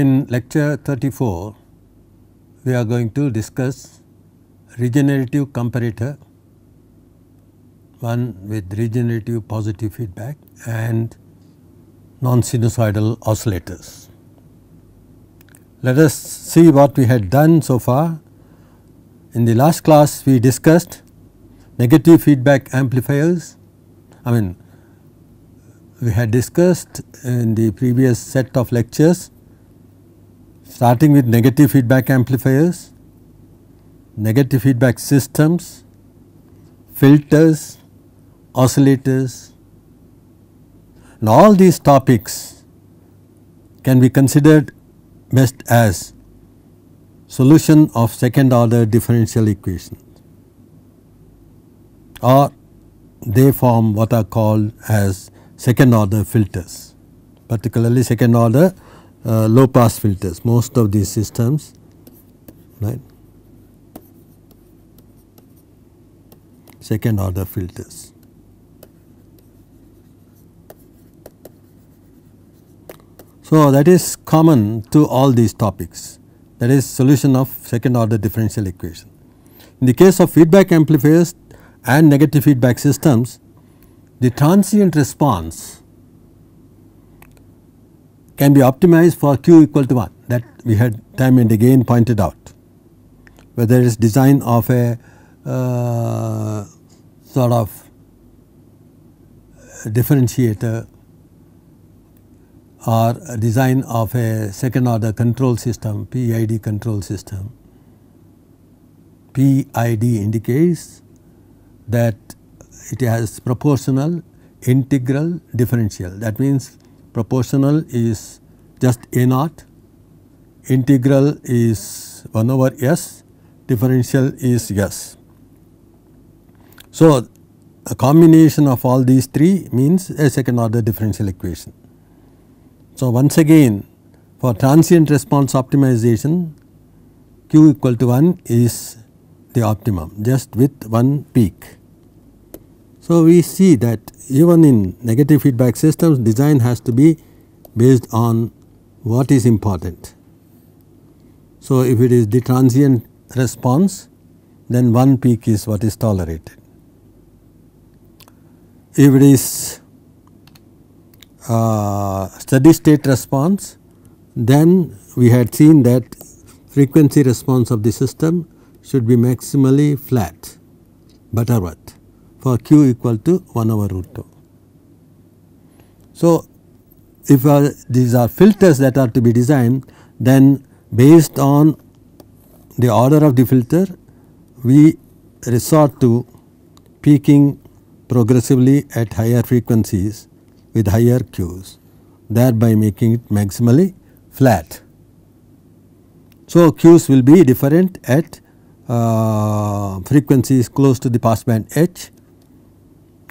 In lecture 34, we are going to discuss regenerative comparator, one with regenerative positive feedback and non-sinusoidal oscillators. Let us see what we had done so far. In the last class, we discussed negative feedback amplifiers. I mean, we had discussed in the previous set of lectures starting with negative feedback amplifiers, negative feedback systems, filters, oscillators and all these topics can be considered best as solution of second order differential equations or they form what are called as second order filters particularly second order uh, low pass filters most of these systems right second order filters. So, that is common to all these topics that is solution of second order differential equation. In the case of feedback amplifiers and negative feedback systems the transient response can be optimized for q equal to 1 that we had time and again pointed out whether it is design of a uh, sort of differentiator or design of a second order control system PID control system. PID indicates that it has proportional integral differential that means proportional is just a naught, integral is 1 over s, differential is s. So, a combination of all these three means a second order differential equation. So, once again for transient response optimization q equal to 1 is the optimum just with one peak. So, we see that even in negative feedback systems design has to be based on what is important. So, if it is the transient response then one peak is what is tolerated. If it is uh, steady state response then we had seen that frequency response of the system should be maximally flat Butterworth for q equal to 1 over root 2. So, if uh, these are filters that are to be designed then based on the order of the filter we resort to peaking progressively at higher frequencies with higher Qs thereby making it maximally flat. So, Qs will be different at uh, frequencies close to the passband H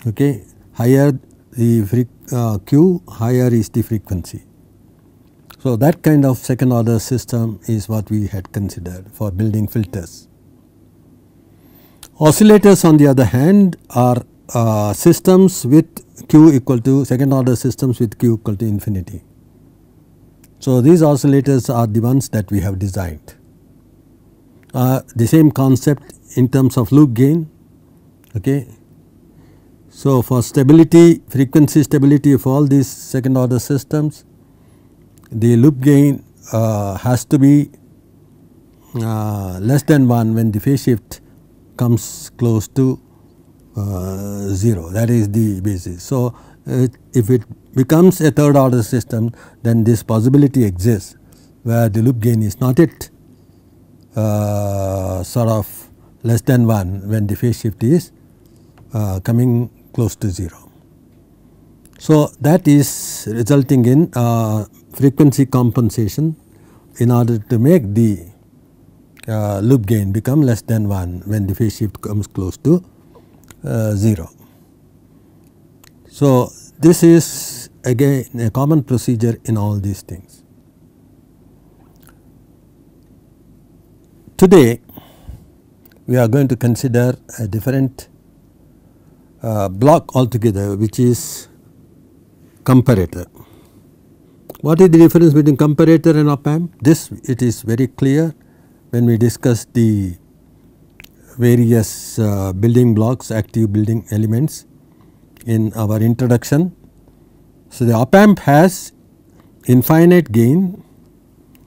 okay higher the uh, Q higher is the frequency. So that kind of second order system is what we had considered for building filters. Oscillators on the other hand are uh, systems with Q equal to second order systems with Q equal to infinity. So these oscillators are the ones that we have designed. Uh, the same concept in terms of loop gain okay so, for stability frequency stability of all these second order systems the loop gain uh, has to be uh, less than 1 when the phase shift comes close to uh, 0 that is the basis. So, it, if it becomes a third order system then this possibility exists where the loop gain is not yet uh, sort of less than 1 when the phase shift is uh, coming close to 0. So, that is resulting in uh, frequency compensation in order to make the uh, loop gain become less than 1 when the phase shift comes close to uh, 0. So, this is again a common procedure in all these things. Today we are going to consider a different uh, block altogether which is comparator. What is the difference between comparator and op amp? This it is very clear when we discuss the various uh, building blocks active building elements in our introduction. So, the op amp has infinite gain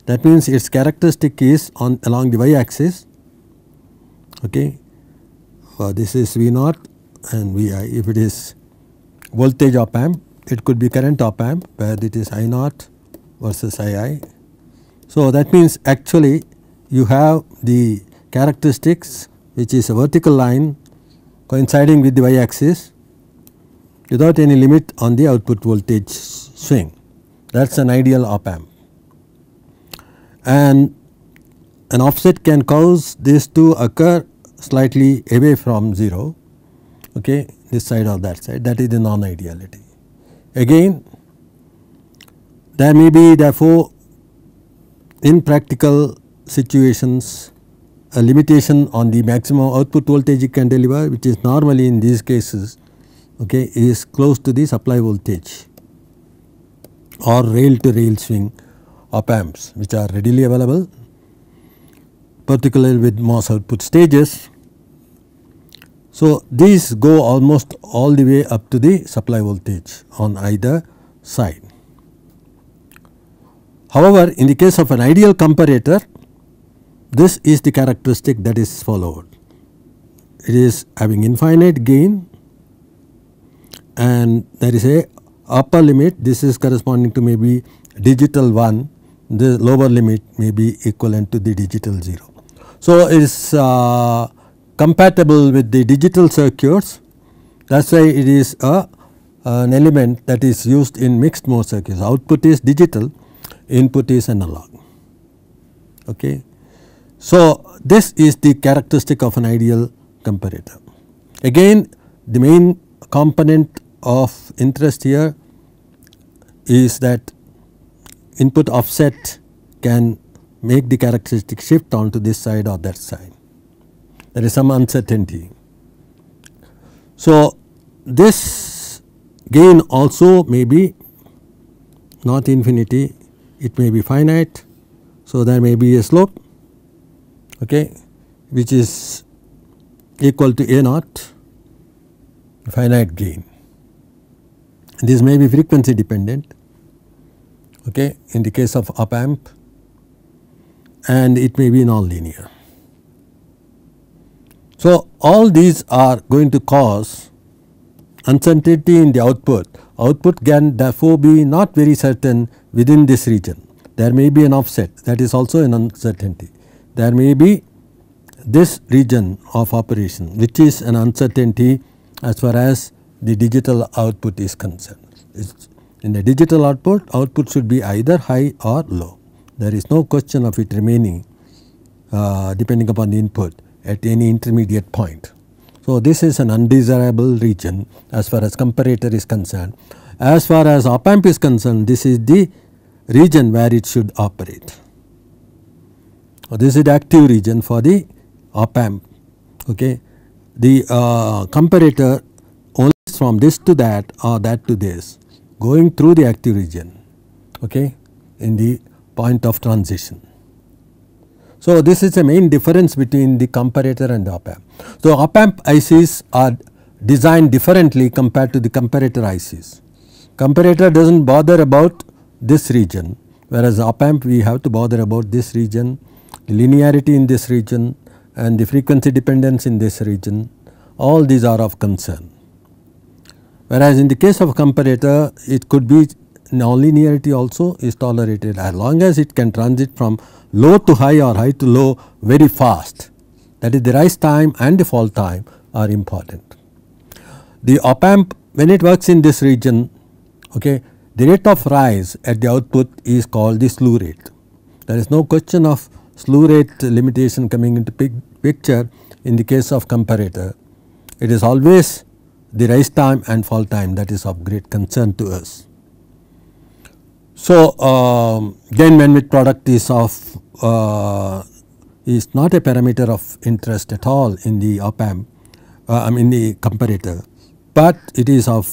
that means its characteristic is on along the y axis okay uh, this is v naught and Vi, if it is voltage op amp it could be current op amp where it is I naught versus II. So, that means actually you have the characteristics which is a vertical line coinciding with the y axis without any limit on the output voltage swing that is an ideal op amp. And an offset can cause this to occur slightly away from 0 okay, this side or that side that is the non-ideality. Again there may be therefore in practical situations a limitation on the maximum output voltage it can deliver which is normally in these cases okay, is close to the supply voltage or rail to rail swing op amps which are readily available particularly with MOS output stages so, these go almost all the way up to the supply voltage on either side. However, in the case of an ideal comparator, this is the characteristic that is followed. It is having infinite gain and there is a upper limit this is corresponding to maybe digital 1 the lower limit may be equivalent to the digital 0. So, it is uh, compatible with the digital circuits that is why it is a an element that is used in mixed mode circuits output is digital input is analog. Okay. So, this is the characteristic of an ideal comparator. Again the main component of interest here is that input offset can make the characteristic shift onto this side or that side there is some uncertainty. So, this gain also may be not infinity, it may be finite. So, there may be a slope okay, which is equal to a naught finite gain. This may be frequency dependent okay, in the case of op amp and it may be nonlinear. So, all these are going to cause uncertainty in the output. Output can therefore be not very certain within this region. There may be an offset that is also an uncertainty. There may be this region of operation which is an uncertainty as far as the digital output is concerned. in the digital output, output should be either high or low. There is no question of it remaining uh, depending upon the input at any intermediate point. So, this is an undesirable region as far as comparator is concerned. As far as op amp is concerned, this is the region where it should operate. So, this is the active region for the op amp. Okay. The uh, comparator only from this to that or that to this going through the active region okay, in the point of transition. So, this is the main difference between the comparator and the op amp. So, op amp ICs are designed differently compared to the comparator ICs. Comparator does not bother about this region whereas op amp we have to bother about this region, the linearity in this region and the frequency dependence in this region all these are of concern. Whereas in the case of comparator it could be nonlinearity also is tolerated as long as it can transit from low to high or high to low very fast. That is the rise time and the fall time are important. The op amp when it works in this region okay, the rate of rise at the output is called the slew rate. There is no question of slew rate limitation coming into pic picture in the case of comparator. It is always the rise time and fall time that is of great concern to us. So, um, gain bandwidth product is of uh, is not a parameter of interest at all in the op amp, uh, I mean the comparator, but it is of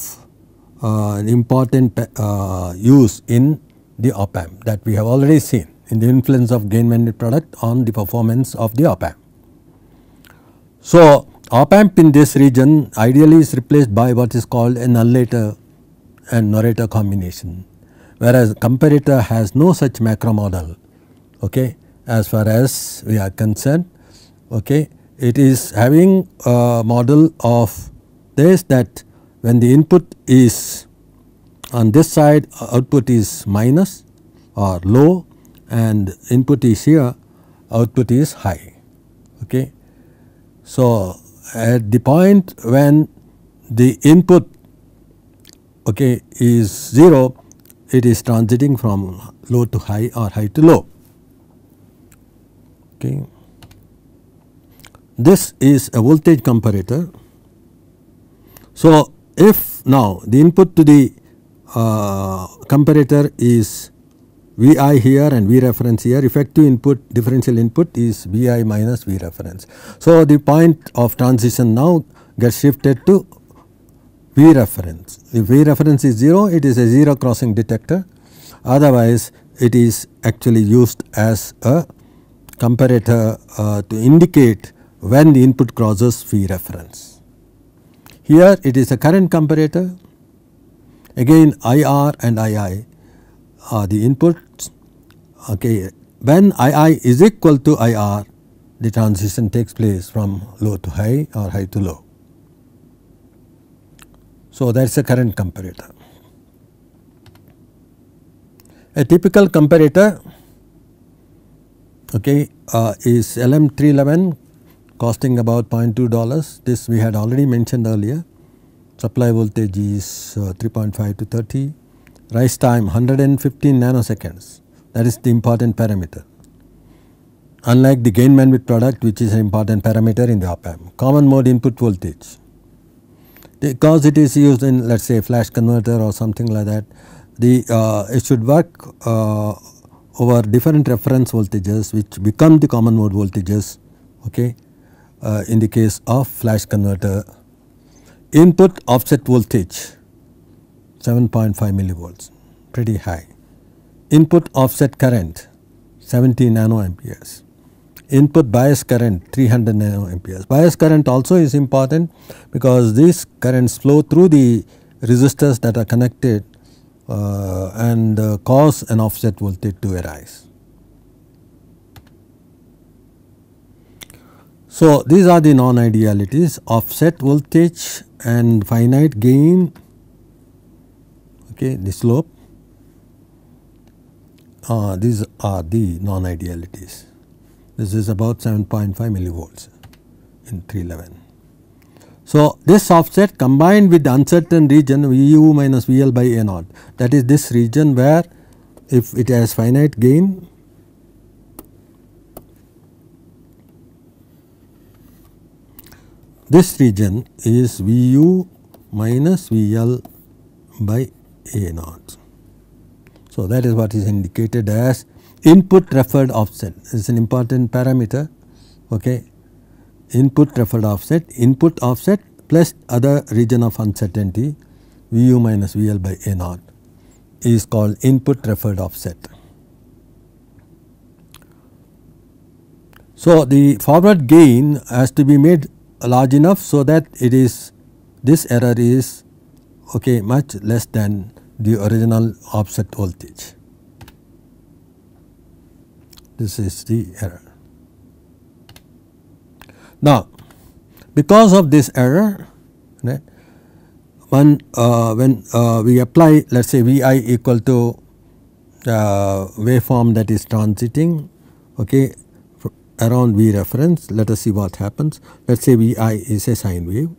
uh, an important uh, use in the op amp that we have already seen in the influence of gain bandwidth product on the performance of the op amp. So, op amp in this region ideally is replaced by what is called a nullator and narrator combination whereas comparator has no such macro model okay as far as we are concerned okay it is having a model of this that when the input is on this side output is minus or low and input is here output is high okay so at the point when the input okay is 0 it is transiting from low to high or high to low. Okay. This is a voltage comparator. So, if now the input to the uh, comparator is Vi here and V reference here effective input differential input is Vi minus V reference. So, the point of transition now gets shifted to V reference. If V reference is 0, it is a 0 crossing detector, otherwise it is actually used as a comparator uh, to indicate when the input crosses V reference. Here it is a current comparator, again IR and II are the inputs. Okay. When II is equal to IR, the transition takes place from low to high or high to low. So, that is a current comparator. A typical comparator okay, uh, is LM311 costing about 0.2 dollars. This we had already mentioned earlier. Supply voltage is uh, 3.5 to 30, rise time 115 nanoseconds that is the important parameter. Unlike the gain bandwidth product which is an important parameter in the op amp, common mode input voltage because it is used in let us say flash converter or something like that the uh, it should work uh, over different reference voltages which become the common mode voltages okay uh, in the case of flash converter input offset voltage 7.5 millivolts pretty high input offset current 70 nano amperes input bias current 300 amperes. Bias current also is important because these currents flow through the resistors that are connected uh, and uh, cause an offset voltage to arise. So, these are the non-idealities offset voltage and finite gain okay the slope uh, these are the non-idealities this is about 7.5 millivolts in 311. So, this offset combined with the uncertain region VU minus VL by A naught that is this region where if it has finite gain this region is VU minus VL by A naught. So, that is what is indicated as input referred offset is an important parameter okay input referred offset input offset plus other region of uncertainty Vu minus VL by A naught is called input referred offset. So, the forward gain has to be made large enough so that it is this error is okay much less than the original offset voltage. This is the error. Now, because of this error, when uh, when uh, we apply let us say V i equal to uh, waveform that is transiting okay, around V reference, let us see what happens. Let us say V i is a sine wave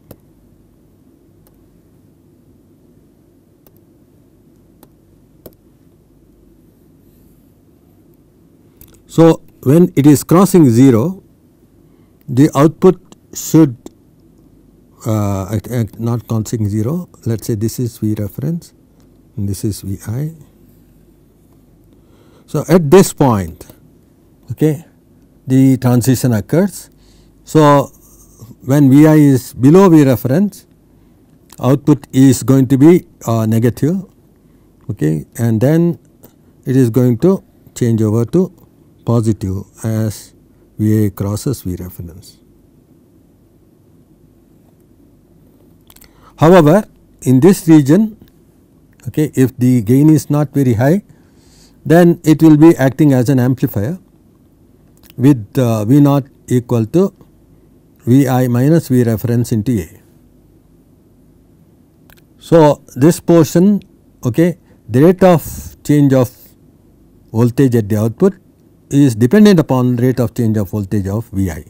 So, when it is crossing 0, the output should uh, not crossing 0, let us say this is V reference and this is V i. So, at this point okay, the transition occurs. So, when V i is below V reference output is going to be uh, negative okay, and then it is going to change over to positive as VA crosses V reference. However, in this region okay, if the gain is not very high then it will be acting as an amplifier with uh, V naught equal to Vi minus V reference into A. So, this portion okay, the rate of change of voltage at the output is dependent upon rate of change of voltage of Vi.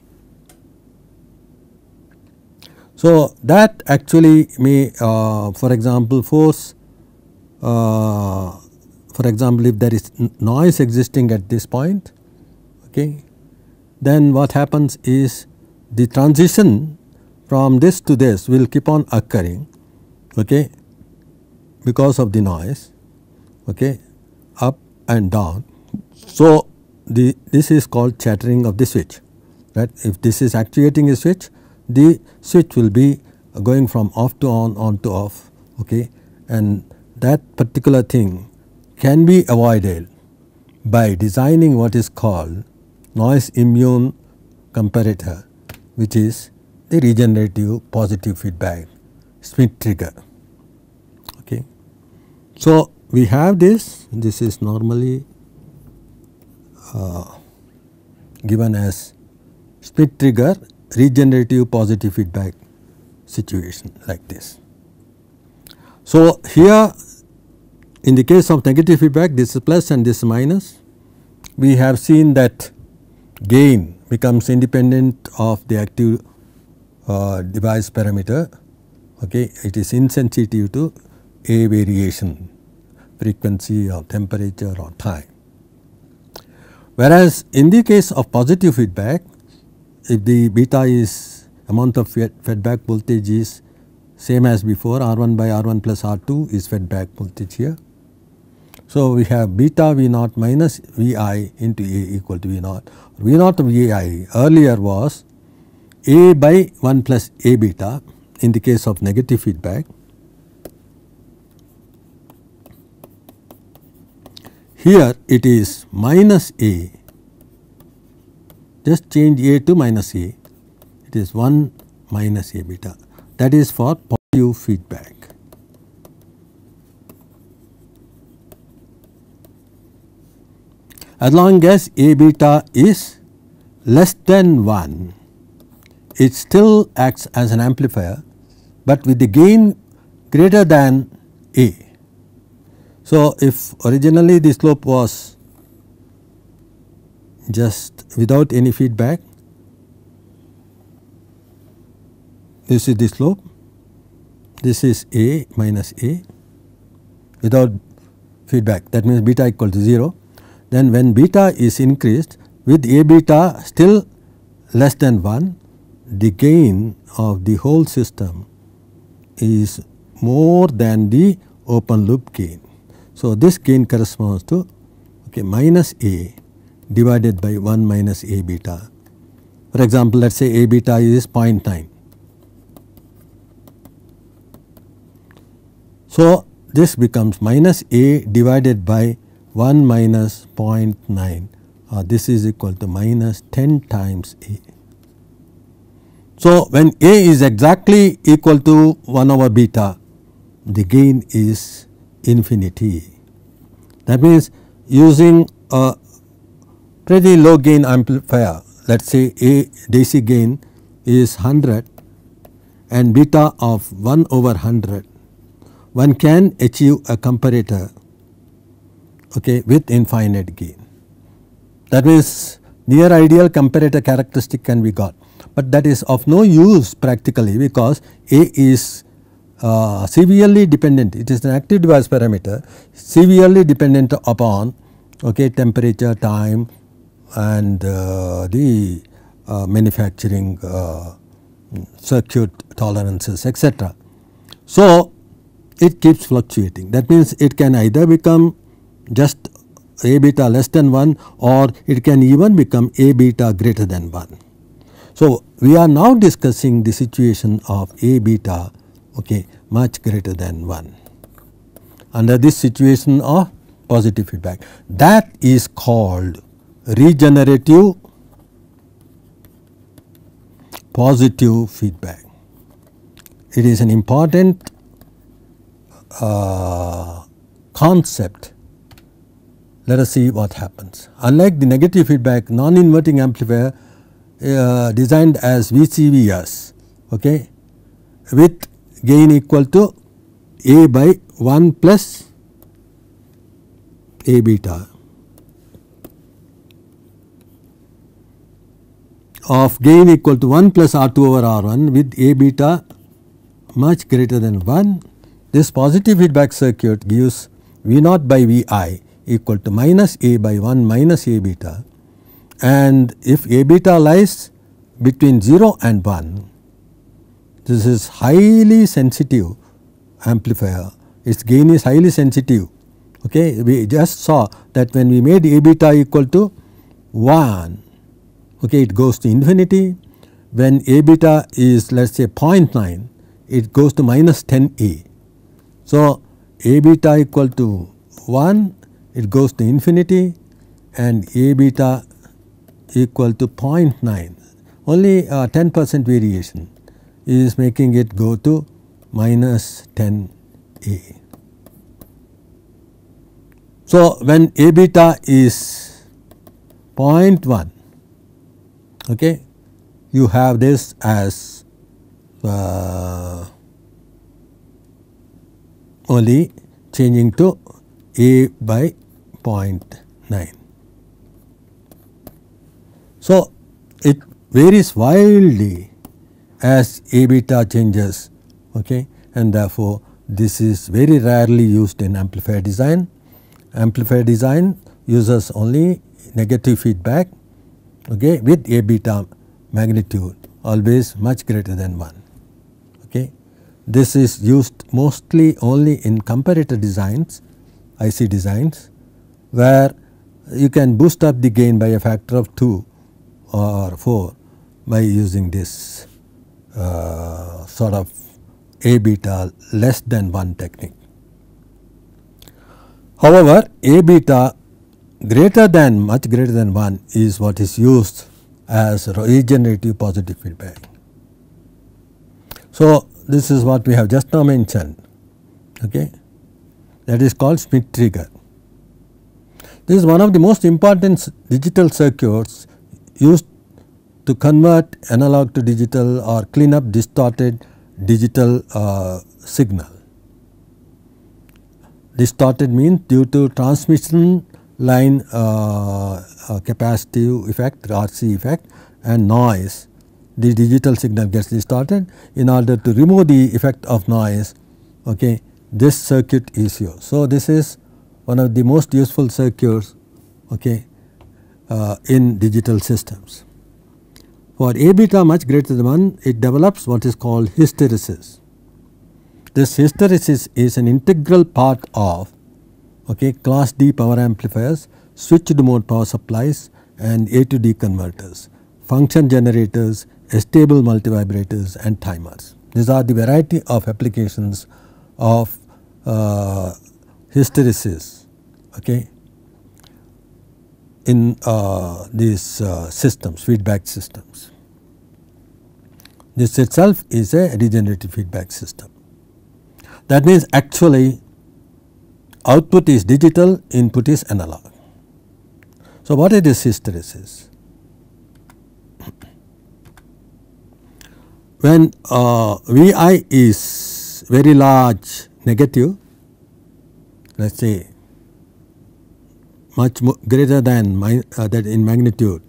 So, that actually may uh, for example force uh, for example if there is noise existing at this point okay then what happens is the transition from this to this will keep on occurring okay because of the noise okay up and down. So, the this is called chattering of the switch right. If this is actuating a switch the switch will be going from off to on, on to off okay and that particular thing can be avoided by designing what is called noise immune comparator which is the regenerative positive feedback Smith trigger. Okay. So, we have this, this is normally uh, given as split trigger regenerative positive feedback situation like this. So, here in the case of negative feedback this is plus and this is minus we have seen that gain becomes independent of the active uh, device parameter okay it is insensitive to a variation frequency or temperature or time Whereas in the case of positive feedback, if the beta is amount of feedback voltage is same as before R1 by R1 plus R2 is feedback voltage here. So, we have beta V naught minus V i into A equal to V naught. V naught of V i earlier was A by 1 plus A beta in the case of negative feedback Here it is minus a, just change a to minus a, it is 1 minus a beta that is for positive feedback. As long as a beta is less than 1, it still acts as an amplifier, but with the gain greater than a. So, if originally the slope was just without any feedback, this is the slope, this is A minus A without feedback that means beta equal to 0. Then when beta is increased with A beta still less than 1, the gain of the whole system is more than the open loop gain. So, this gain corresponds to okay, minus A divided by 1 minus A beta. For example, let us say A beta is 0.9. So, this becomes minus A divided by 1 minus 0.9 uh, this is equal to minus 10 times A. So, when A is exactly equal to 1 over beta the gain is infinity. That means using a pretty low gain amplifier let us say A DC gain is 100 and beta of 1 over 100 one can achieve a comparator okay, with infinite gain. That means near ideal comparator characteristic can be got but that is of no use practically because A is uh, severely dependent it is an active device parameter severely dependent upon okay temperature time and uh, the uh, manufacturing uh, circuit tolerances etc so it keeps fluctuating that means it can either become just a beta less than 1 or it can even become a beta greater than 1 so we are now discussing the situation of a beta okay, much greater than 1 under this situation of positive feedback. That is called regenerative positive feedback. It is an important uh, concept. Let us see what happens. Unlike the negative feedback, non inverting amplifier uh, designed as VCVS okay, with gain equal to A by 1 plus A beta of gain equal to 1 plus R 2 over R 1 with A beta much greater than 1. This positive feedback circuit gives V naught by V i equal to minus A by 1 minus A beta and if A beta lies between 0 and 1 this is highly sensitive amplifier, its gain is highly sensitive. Okay. We just saw that when we made A beta equal to 1, okay, it goes to infinity. When A beta is let us say 0.9, it goes to minus 10 e. So, A beta equal to 1, it goes to infinity and A beta equal to 0.9, only uh, 10 percent variation is making it go to minus 10 A. So, when A beta is 0.1 okay, you have this as uh, only changing to A by 0.9. So, it varies wildly as A beta changes okay, and therefore, this is very rarely used in amplifier design. Amplifier design uses only negative feedback okay, with A beta magnitude always much greater than 1. Okay. This is used mostly only in comparator designs IC designs where you can boost up the gain by a factor of 2 or 4 by using this uh, sort of A beta less than 1 technique. However, A beta greater than much greater than 1 is what is used as regenerative positive feedback. So, this is what we have just now mentioned okay that is called Smith trigger. This is one of the most important digital circuits used to convert analog to digital or clean up distorted digital uh, signal. Distorted means due to transmission line uh, uh, capacitive effect RC effect and noise the digital signal gets distorted in order to remove the effect of noise okay this circuit is used. So, this is one of the most useful circuits okay, uh, in digital systems. For A beta much greater than 1, it develops what is called hysteresis. This hysteresis is an integral part of okay, class D power amplifiers, switched mode power supplies and A to D converters, function generators, stable multivibrators and timers. These are the variety of applications of uh, hysteresis okay, in uh, these uh, systems, feedback systems. This itself is a regenerative feedback system. That means actually output is digital, input is analog. So, what is this hysteresis? When uh, Vi is very large negative, let us say much greater than uh, that in magnitude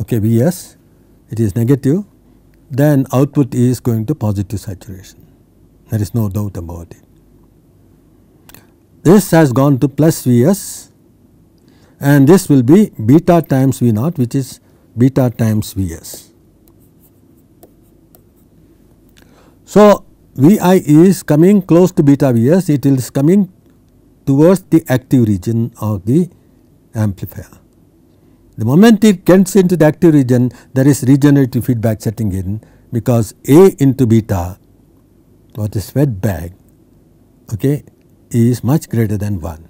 okay Vs, it is negative then output is going to positive saturation. There is no doubt about it. This has gone to plus Vs and this will be beta times V naught which is beta times Vs. So, Vi is coming close to beta Vs, it is coming towards the active region of the amplifier. The moment it gets into the active region there is regenerative feedback setting in because A into beta or the sweat bag okay, is much greater than 1.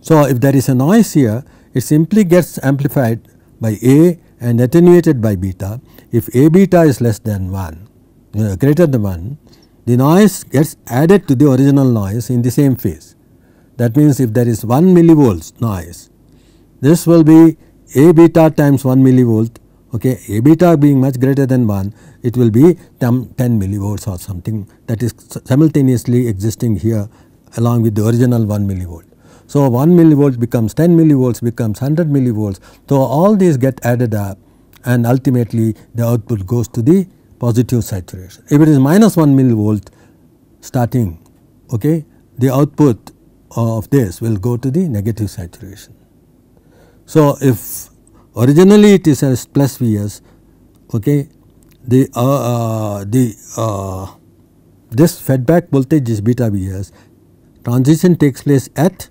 So, if there is a noise here it simply gets amplified by A and attenuated by beta. If A beta is less than 1 uh, greater than 1 the noise gets added to the original noise in the same phase. That means if there is 1 millivolts noise this will be a beta times 1 millivolt okay A beta being much greater than 1 it will be 10, 10 millivolts or something that is simultaneously existing here along with the original 1 millivolt. So, 1 millivolt becomes 10 millivolts becomes 100 millivolts. So, all these get added up and ultimately the output goes to the positive saturation. If it is minus 1 millivolt starting okay the output of this will go to the negative saturation. So, if originally it is as plus Vs, okay, the, uh, uh, the uh, this feedback voltage is beta Vs, transition takes place at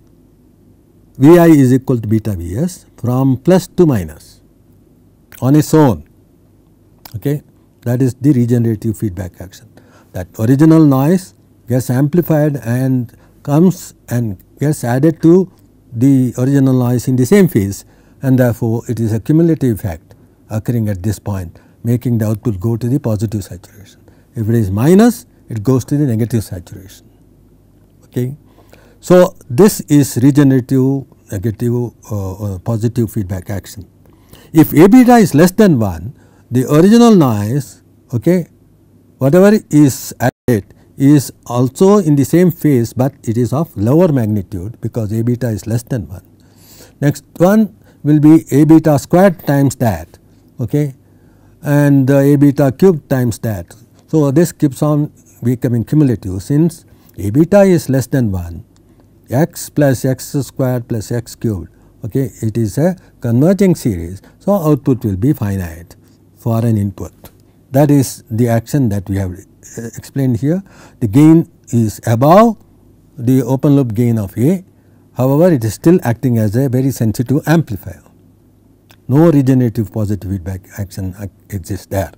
Vi is equal to beta Vs from plus to minus on its own, okay. that is the regenerative feedback action. That original noise gets amplified and comes and gets added to the original noise in the same phase and therefore it is a cumulative effect occurring at this point making the output go to the positive saturation. If it is minus it goes to the negative saturation. Okay. So, this is regenerative negative uh, uh positive feedback action. If A beta is less than 1 the original noise okay, whatever is added is also in the same phase, but it is of lower magnitude because A beta is less than 1. Next one will be a beta squared times that okay and uh, a beta cubed times that. So, this keeps on becoming cumulative since a beta is less than 1 x plus x squared plus x cubed okay it is a converging series. So, output will be finite for an input that is the action that we have uh, explained here the gain is above the open loop gain of A However, it is still acting as a very sensitive amplifier. No regenerative positive feedback action exists there.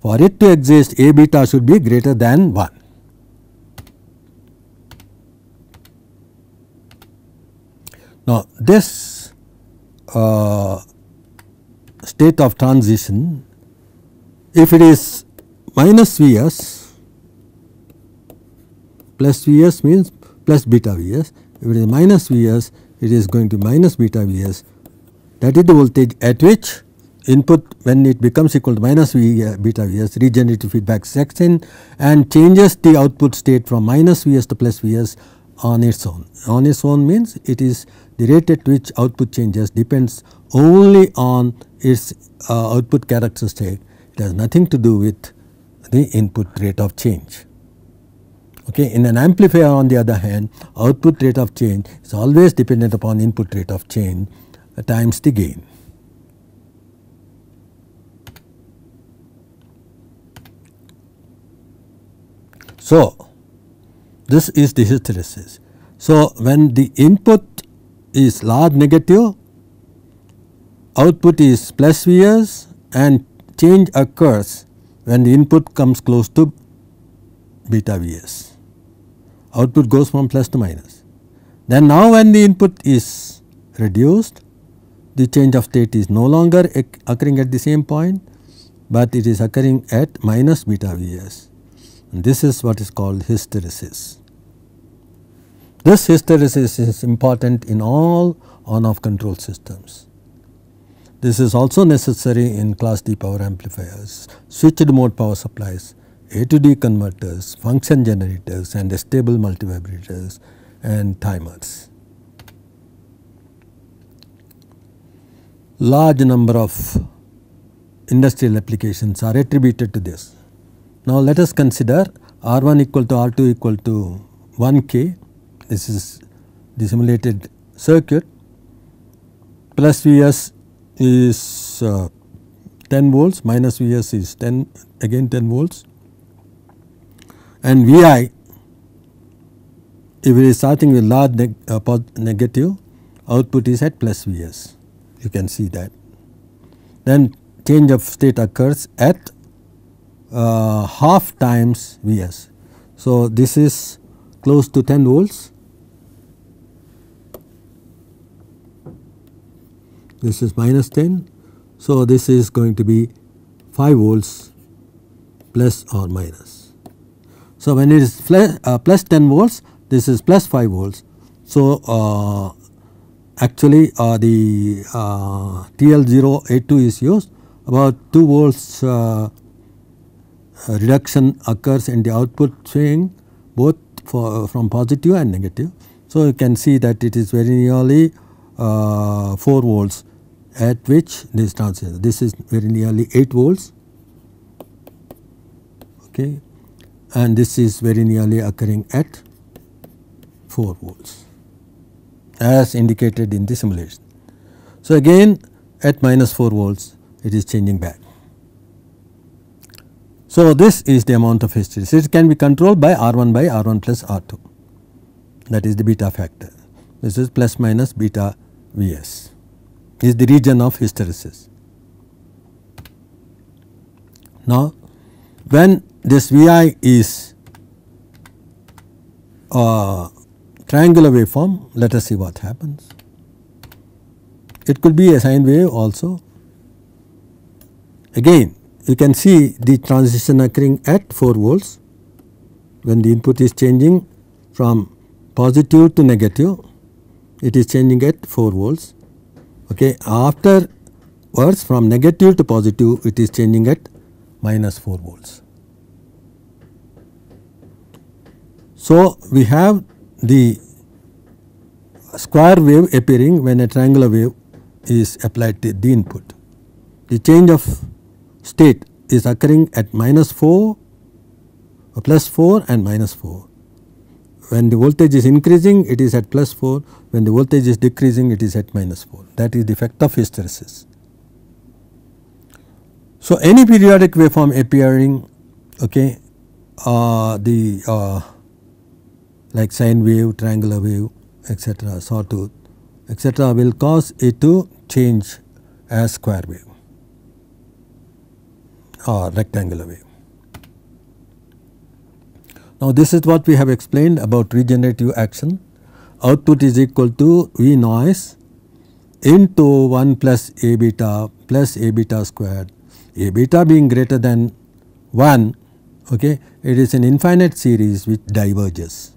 For it to exist, A beta should be greater than 1. Now, this uh, state of transition, if it is minus V s plus V s means plus beta V s if it is minus V s it is going to minus beta V s that is the voltage at which input when it becomes equal to minus V uh, beta V s regenerative feedback sets in and changes the output state from minus V s to plus V s on its own. On its own means it is the rate at which output changes depends only on its uh, output characteristic. It has nothing to do with the input rate of change. Okay. In an amplifier on the other hand output rate of change is always dependent upon input rate of change uh, times the gain. So, this is the hysteresis. So, when the input is large negative, output is plus Vs and change occurs when the input comes close to beta Vs output goes from plus to minus. Then now when the input is reduced, the change of state is no longer occurring at the same point, but it is occurring at minus beta Vs. And this is what is called hysteresis. This hysteresis is important in all on-off control systems. This is also necessary in class D power amplifiers, switched mode power supplies a to D converters, function generators and stable multivibrators and timers. Large number of industrial applications are attributed to this. Now, let us consider R1 equal to R2 equal to 1K, this is the simulated circuit plus Vs is uh, 10 volts minus Vs is 10 again 10 volts and Vi if it is starting with large neg uh, negative output is at plus Vs you can see that. Then change of state occurs at uh, half times Vs. So, this is close to 10 volts this is minus 10. So, this is going to be 5 volts plus or minus. So, when it is uh, plus 10 volts this is plus 5 volts. So, uh, actually uh, the uh, TL082 is used about 2 volts uh, reduction occurs in the output swing both for, uh, from positive and negative. So, you can see that it is very nearly 4 volts at which this transistor this is very nearly 8 volts okay and this is very nearly occurring at 4 volts as indicated in the simulation. So, again at minus 4 volts it is changing back. So, this is the amount of hysteresis it can be controlled by R 1 by R 1 plus R 2 that is the beta factor this is plus minus beta V s is the region of hysteresis. Now, when this Vi is a triangular waveform, let us see what happens. It could be a sine wave also. Again, you can see the transition occurring at 4 volts when the input is changing from positive to negative, it is changing at 4 volts. Okay. Afterwards, from negative to positive, it is changing at minus 4 volts. So, we have the square wave appearing when a triangular wave is applied to the input. The change of state is occurring at minus 4, plus 4 and minus 4. When the voltage is increasing it is at plus 4, when the voltage is decreasing it is at minus 4 that is the effect of hysteresis. So, any periodic waveform appearing okay, uh, the uh, like sine wave, triangular wave etc., sawtooth etc., will cause it to change as square wave or rectangular wave. Now, this is what we have explained about regenerative action. Output is equal to V noise into 1 plus A beta plus A beta squared. A beta being greater than 1, okay, it is an infinite series which diverges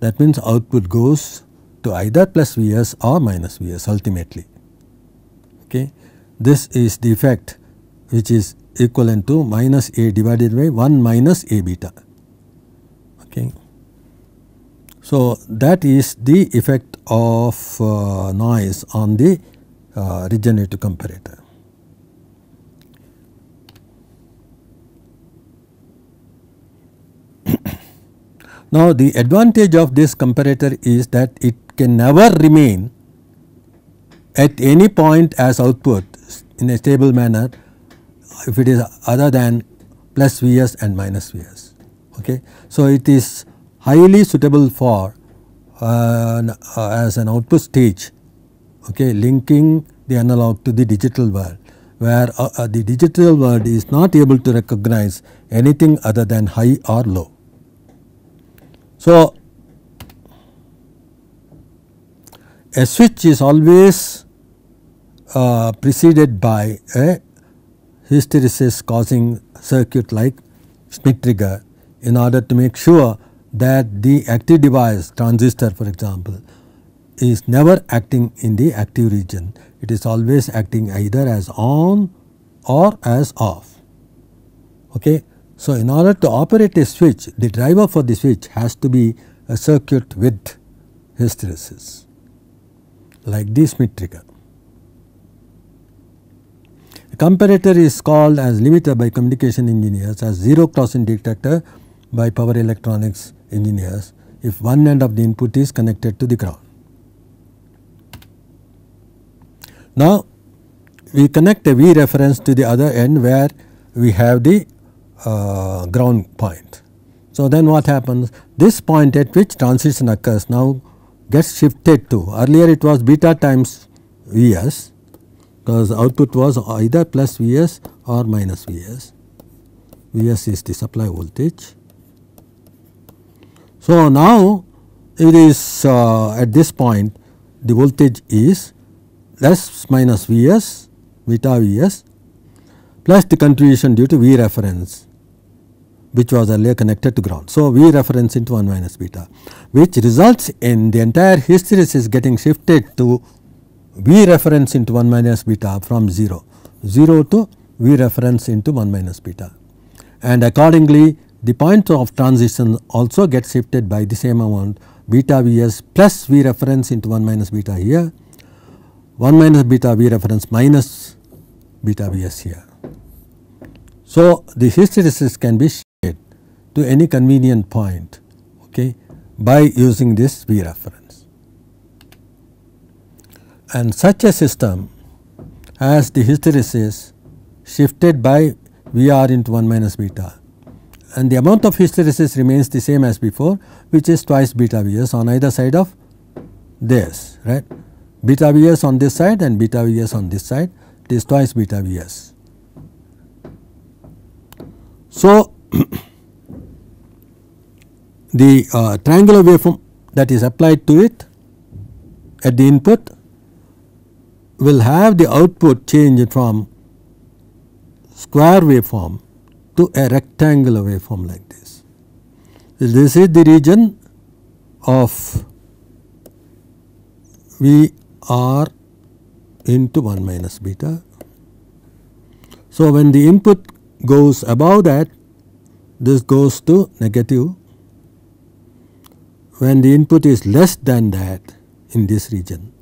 that means output goes to either plus Vs or minus Vs ultimately. Okay. This is the effect which is equivalent to minus A divided by 1 minus A beta. Okay. So, that is the effect of uh, noise on the uh, regenerative comparator. Now, the advantage of this comparator is that it can never remain at any point as output in a stable manner if it is other than plus Vs and minus Vs. Okay. So, it is highly suitable for uh, uh as an output stage okay, linking the analog to the digital world where uh, uh, the digital world is not able to recognize anything other than high or low. So, a switch is always uh, preceded by a hysteresis causing circuit like Schmitt trigger in order to make sure that the active device transistor for example is never acting in the active region. It is always acting either as on or as off. Okay. So, in order to operate a switch, the driver for the switch has to be a circuit with hysteresis like this Smith trigger. A comparator is called as limiter by communication engineers as zero crossing detector by power electronics engineers if one end of the input is connected to the ground. Now, we connect a V reference to the other end where we have the uh, ground point. So, then what happens? This point at which transition occurs now gets shifted to earlier it was beta times V s because output was either plus V s or minus V s. V s is the supply voltage. So, now it is uh, at this point the voltage is less minus V s beta V s plus the contribution due to V reference which was earlier connected to ground. So, we reference into 1 minus beta which results in the entire hysteresis getting shifted to V reference into 1 minus beta from 0, 0 to V reference into 1 minus beta and accordingly the point of transition also gets shifted by the same amount beta Vs plus V reference into 1 minus beta here, 1 minus beta V reference minus beta Vs here. So, the hysteresis can be to any convenient point okay, by using this v reference. And such a system has the hysteresis shifted by Vr into 1 minus beta and the amount of hysteresis remains the same as before which is twice beta Vs on either side of this right. Beta Vs on this side and beta Vs on this side it is twice beta Vs. So, the uh, triangular waveform that is applied to it at the input will have the output change from square waveform to a rectangular waveform like this. This is the region of V r into 1 minus beta. So, when the input goes above that this goes to negative when the input is less than that in this region,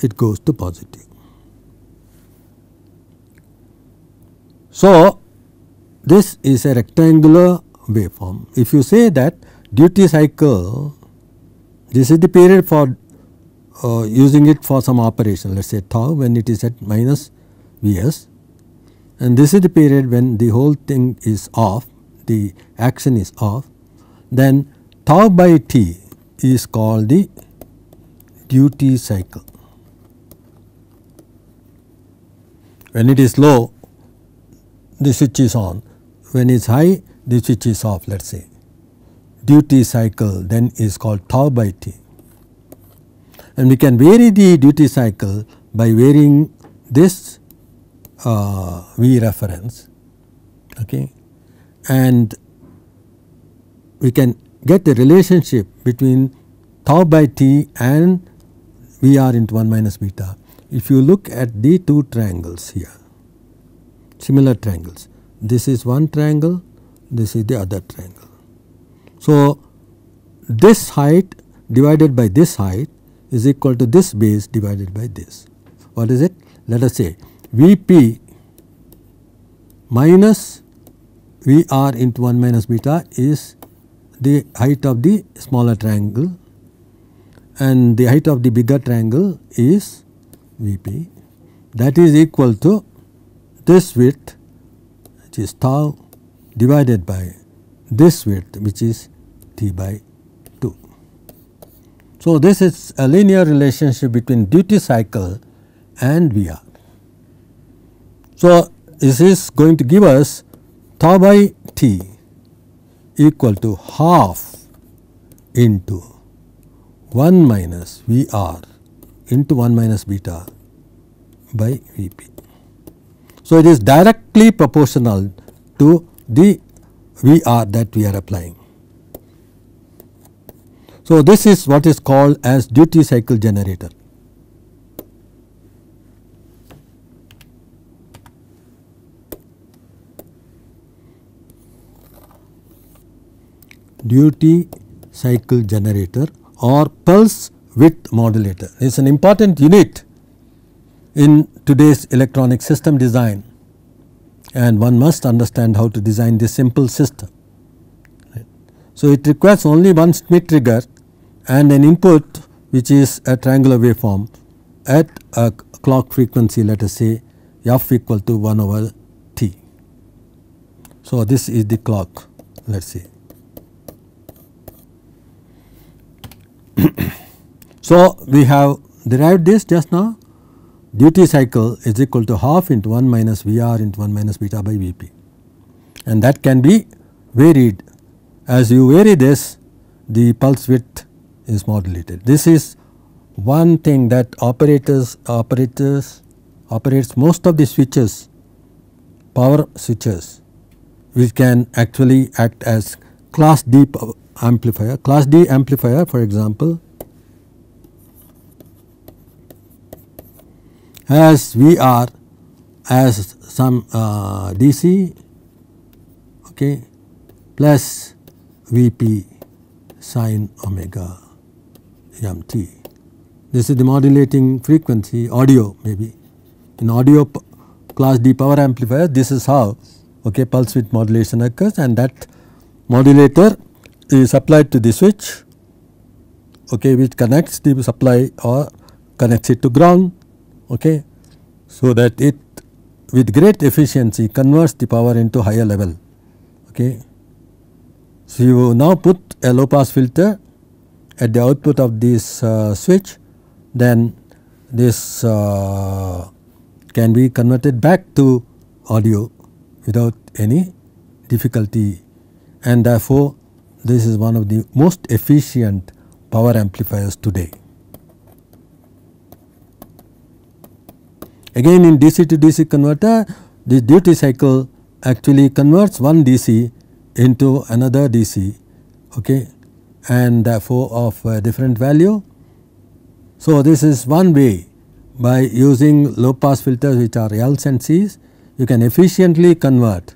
it goes to positive. So, this is a rectangular waveform. If you say that duty cycle, this is the period for uh, using it for some operation, let us say tau when it is at minus Vs and this is the period when the whole thing is off, the action is off, then tau by T is called the duty cycle. When it is low the switch is on, when it is high the switch is off let us say. Duty cycle then is called tau by T and we can vary the duty cycle by varying this uh, V reference okay and we can get the relationship between tau by t and Vr into 1 minus beta. If you look at the two triangles here, similar triangles, this is one triangle, this is the other triangle. So, this height divided by this height is equal to this base divided by this. What is it? Let us say Vp minus Vr into 1 minus beta is the height of the smaller triangle and the height of the bigger triangle is Vp that is equal to this width which is tau divided by this width which is t by 2. So, this is a linear relationship between duty cycle and VR. So, this is going to give us tau by t equal to half into 1 minus V r into 1 minus beta by V p. So, it is directly proportional to the V r that we are applying. So, this is what is called as duty cycle generator. duty cycle generator or pulse width modulator is an important unit in today's electronic system design and one must understand how to design this simple system. So, it requires only one Smith trigger and an input which is a triangular waveform at a clock frequency let us say f equal to 1 over t. So, this is the clock let us say. so, we have derived this just now duty cycle is equal to half into 1 minus Vr into 1 minus beta by Vp and that can be varied as you vary this the pulse width is modulated. This is one thing that operators operators operates most of the switches power switches which can actually act as class D amplifier, class D amplifier for example has VR as some uh, DC okay, plus Vp sine omega m t. This is the modulating frequency audio maybe in audio class D power amplifier this is how okay, pulse width modulation occurs and that modulator is applied to the switch okay, which connects the supply or connects it to ground okay, so that it with great efficiency converts the power into higher level. Okay. So, you now put a low pass filter at the output of this uh, switch then this uh, can be converted back to audio without any difficulty and therefore, this is one of the most efficient power amplifiers today. Again in DC to DC converter the duty cycle actually converts one DC into another DC okay, and therefore of uh, different value. So, this is one way by using low pass filters which are L's and C's you can efficiently convert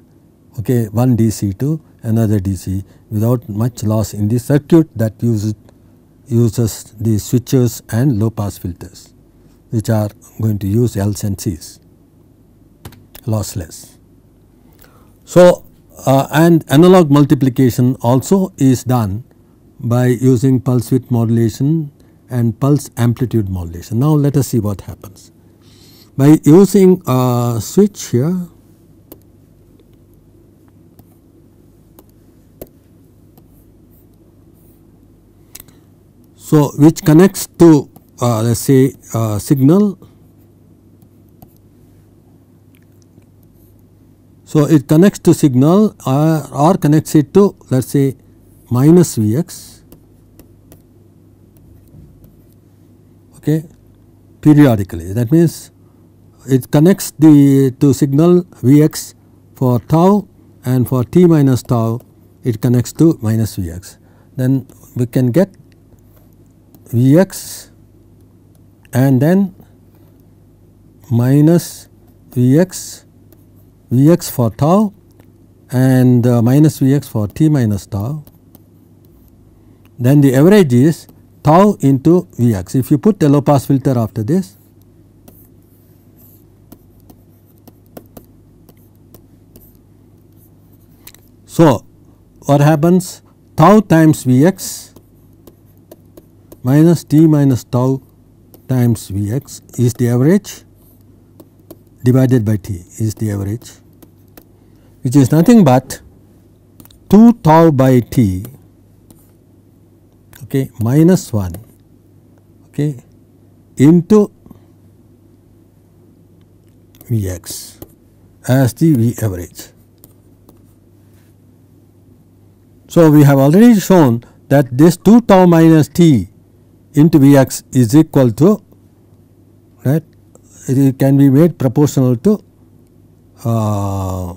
okay, one DC to another DC without much loss in the circuit that uses, uses the switches and low pass filters which are going to use L's and C's lossless. So, uh, and analog multiplication also is done by using pulse width modulation and pulse amplitude modulation. Now, let us see what happens. By using a switch here So, which connects to uh, let us say uh, signal. So, it connects to signal or, uh, or connects it to let us say minus V x okay, periodically that means it connects the to signal V x for tau and for t minus tau it connects to minus V x. Then we can get V x and then minus V x, V x for tau and uh, minus V x for t minus tau. Then the average is tau into V x. If you put the low pass filter after this, so what happens? Tau times V x minus t minus tau times Vx is the average divided by t is the average which is nothing but 2 tau by t okay, minus 1 okay, into Vx as the V average. So, we have already shown that this 2 tau minus t into Vx is equal to right it can be made proportional to uh,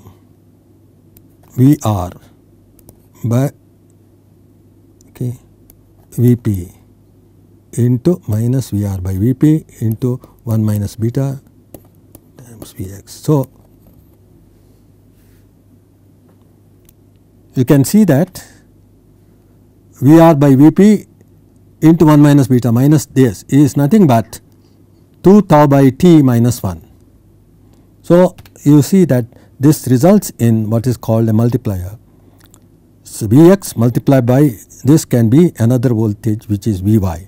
Vr by okay, Vp into minus Vr by Vp into 1 minus beta times Vx. So, you can see that Vr by Vp into 1 minus beta minus this is nothing but 2 tau by t minus 1. So, you see that this results in what is called a multiplier. So, Vx multiplied by this can be another voltage which is Vy.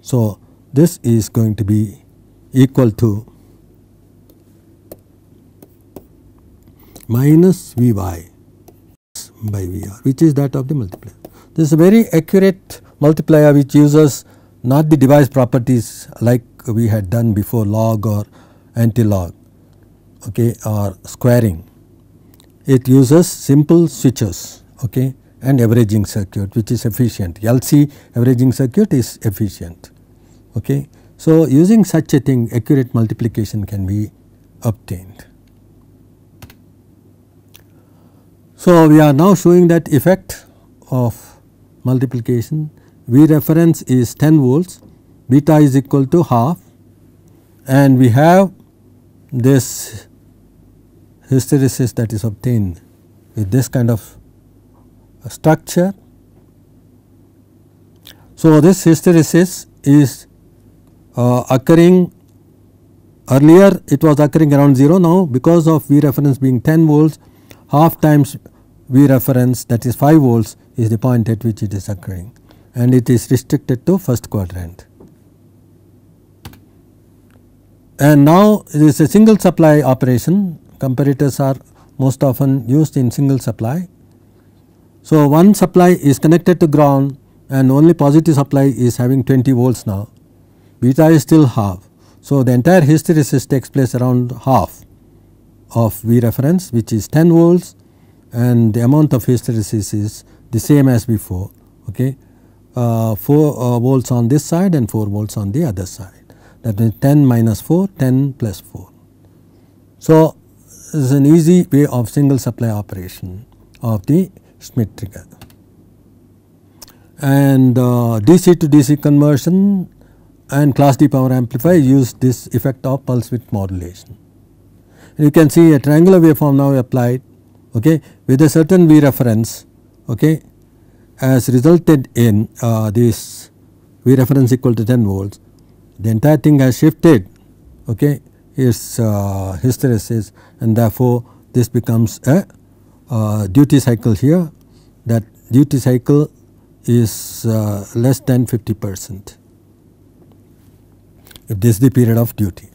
So, this is going to be equal to minus Vy by Vr which is that of the multiplier. This is a very accurate multiplier which uses not the device properties like we had done before log or anti-log okay, or squaring. It uses simple switches okay, and averaging circuit which is efficient. LC averaging circuit is efficient. Okay. So, using such a thing accurate multiplication can be obtained. So, we are now showing that effect of multiplication V reference is 10 volts beta is equal to half and we have this hysteresis that is obtained with this kind of structure. So, this hysteresis is uh, occurring earlier it was occurring around 0 now because of V reference being 10 volts half times V reference that is 5 volts is the point at which it is occurring and it is restricted to first quadrant. And now it is a single supply operation comparators are most often used in single supply. So, one supply is connected to ground and only positive supply is having 20 volts now beta is still half. So, the entire hysteresis takes place around half of V reference which is 10 volts and the amount of hysteresis is the same as before okay uh, 4 uh, volts on this side and 4 volts on the other side that means 10 minus 4 10 plus 4. So, this is an easy way of single supply operation of the Schmitt trigger and uh, DC to DC conversion and class D power amplifier use this effect of pulse width modulation. you can see a triangular waveform now applied okay, with a certain V reference okay, has resulted in uh, this V reference equal to 10 volts, the entire thing has shifted okay, its uh, hysteresis and therefore, this becomes a uh, duty cycle here that duty cycle is uh, less than 50 percent if this is the period of duty,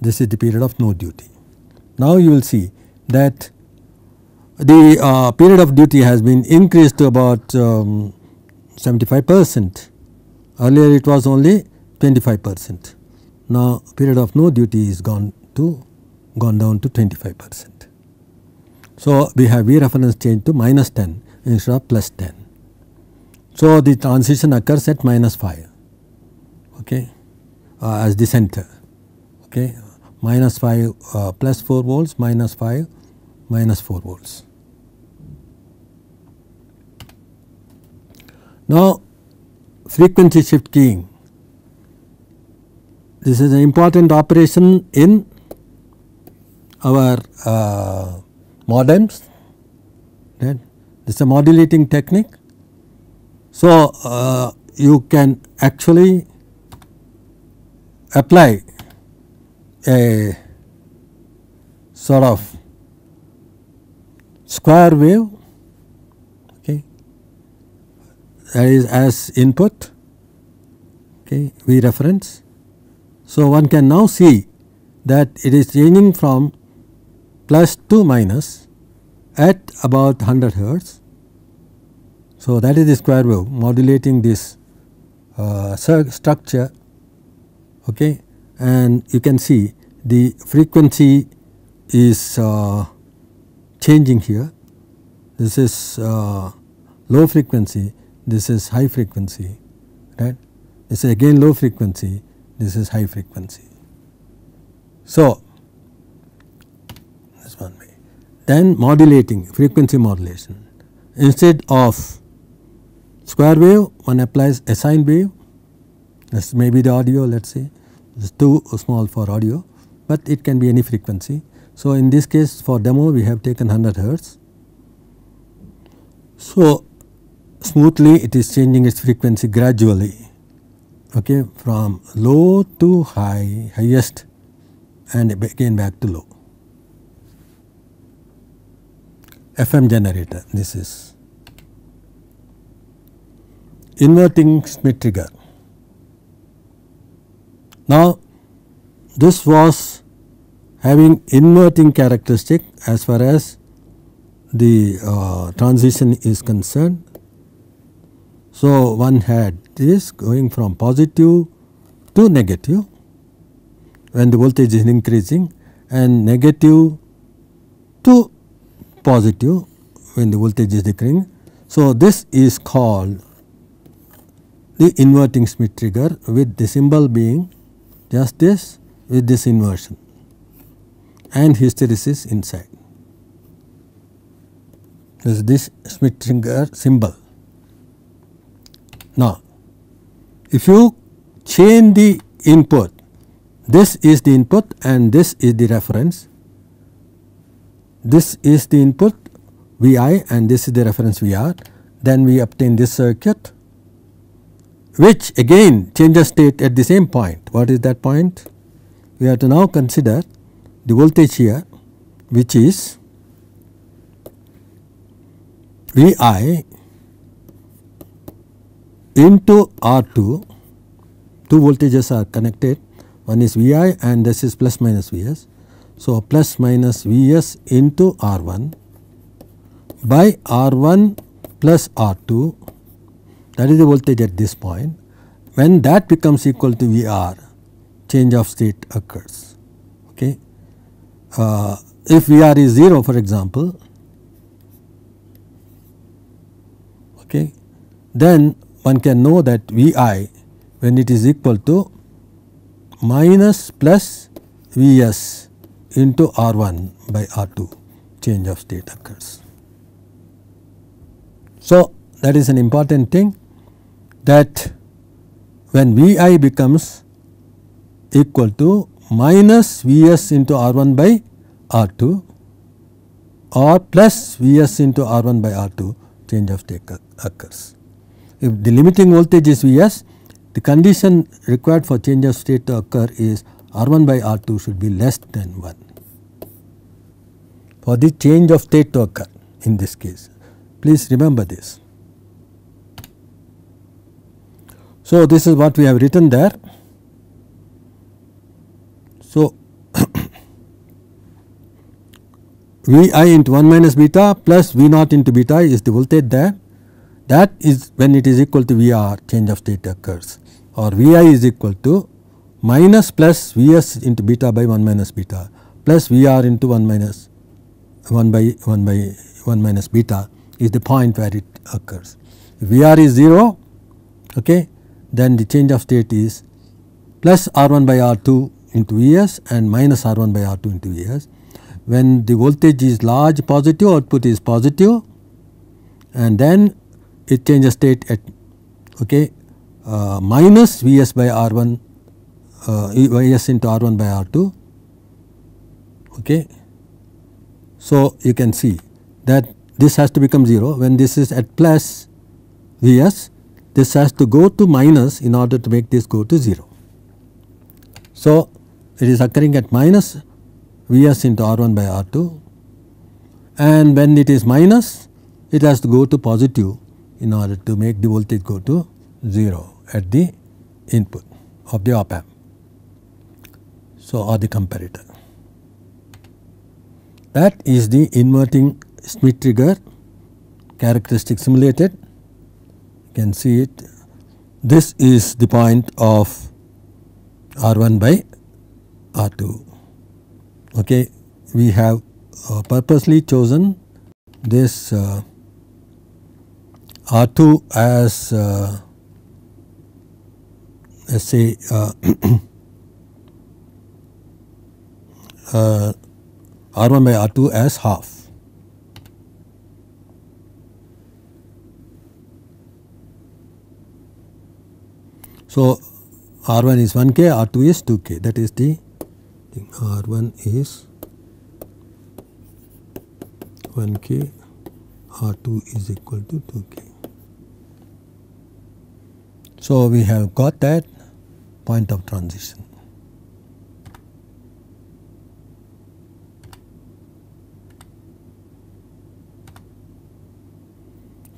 this is the period of no duty. Now, you will see that the uh, period of duty has been increased to about um, 75 percent. Earlier it was only 25 percent. Now period of no duty is gone to gone down to 25 percent. So we have V reference changed to minus 10 instead of plus 10. So the transition occurs at minus 5 okay, uh, as the center okay, minus 5 uh, plus 4 volts minus 5 minus 4 volts. Now, frequency shift keying. This is an important operation in our uh, modems. Right? This is a modulating technique. So, uh, you can actually apply a sort of square wave that is as input okay, we reference. So, one can now see that it is changing from plus to minus at about 100 hertz. So, that is the square wave modulating this uh, structure okay, and you can see the frequency is uh, changing here. This is uh, low frequency this is high frequency, right. This is again low frequency, this is high frequency. So, this one way. Then modulating, frequency modulation. Instead of square wave, one applies a sine wave, this may be the audio let us say, is too small for audio, but it can be any frequency. So, in this case for demo we have taken 100 hertz. So, smoothly it is changing its frequency gradually okay, from low to high highest and again back to low. FM generator this is inverting Smith trigger. Now this was having inverting characteristic as far as the uh, transition is concerned so, one had this going from positive to negative when the voltage is increasing and negative to positive when the voltage is decreasing. So, this is called the inverting Smith trigger with the symbol being just this with this inversion and hysteresis inside. This is this Smith trigger symbol. Now, if you change the input, this is the input and this is the reference, this is the input Vi and this is the reference Vr, then we obtain this circuit which again changes state at the same point. What is that point? We have to now consider the voltage here which is Vi into R2 two voltages are connected one is Vi and this is plus minus Vs. So, plus minus Vs into R1 by R1 plus R2 that is the voltage at this point when that becomes equal to Vr change of state occurs. Okay. Uh, if Vr is 0 for example okay, then one can know that V i when it is equal to minus plus V s into R 1 by R 2 change of state occurs. So, that is an important thing that when V i becomes equal to minus V s into R 1 by R 2 or plus V s into R 1 by R 2 change of state occurs. If the limiting voltage is Vs, the condition required for change of state to occur is R1 by R2 should be less than 1 for the change of state to occur in this case. Please remember this. So, this is what we have written there. So, V i into 1 minus beta plus V naught into beta is the voltage there that is when it is equal to VR change of state occurs or Vi is equal to minus plus Vs into beta by 1 minus beta plus Vr into 1 minus 1 by 1 by 1 minus beta is the point where it occurs. If Vr is 0 okay, then the change of state is plus R1 by R2 into Vs and minus R1 by R2 into Vs. When the voltage is large positive output is positive and then it changes state at okay uh, minus Vs by R1 uh, Vs into R1 by R2 okay. So, you can see that this has to become 0 when this is at plus Vs this has to go to minus in order to make this go to 0. So, it is occurring at minus Vs into R1 by R2 and when it is minus it has to go to positive in order to make the voltage go to 0 at the input of the op amp. So, or the comparator. That is the inverting Smith trigger characteristic simulated. You can see it. This is the point of R1 by R2. Okay. We have uh, purposely chosen this uh, R2 as uh, let us say uh, uh, R1 by R2 as half. So, R1 is 1k, R2 is 2k that is the thing R1 is 1k, R2 is equal to 2k. So, we have got that point of transition.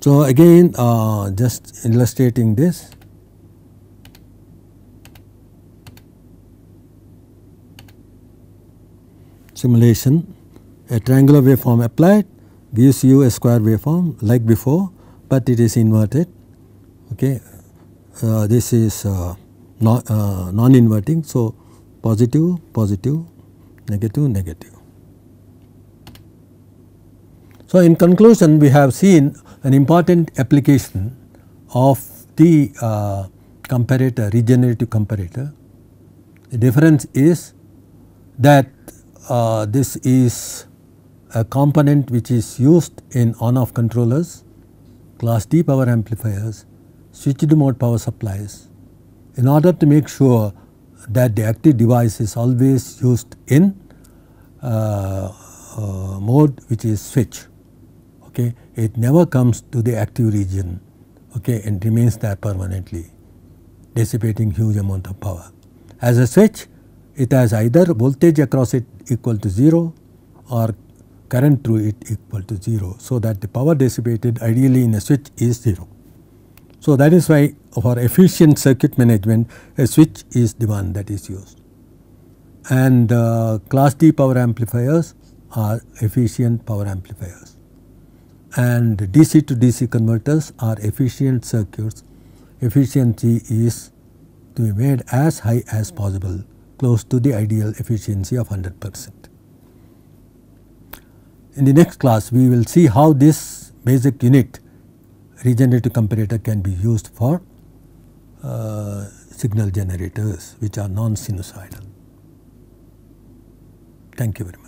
So, again uh, just illustrating this. simulation a triangular waveform applied gives you a square waveform like before, but it is inverted okay, uh, this is uh, non, uh, non inverting. So, positive, positive, negative, negative. So, in conclusion we have seen an important application of the uh, comparator regenerative comparator. The difference is that uh, this is a component which is used in on off controllers, class D power amplifiers switched mode power supplies in order to make sure that the active device is always used in uh, uh, mode which is switch. Okay. It never comes to the active region okay, and remains there permanently dissipating huge amount of power. As a switch it has either voltage across it equal to 0 or current through it equal to 0. So, that the power dissipated ideally in a switch is 0. So, that is why for efficient circuit management a switch is the one that is used and uh, class D power amplifiers are efficient power amplifiers and DC to DC converters are efficient circuits efficiency is to be made as high as possible close to the ideal efficiency of 100 percent. In the next class we will see how this basic unit regenerative comparator can be used for uh, signal generators which are non-sinusoidal. Thank you very much.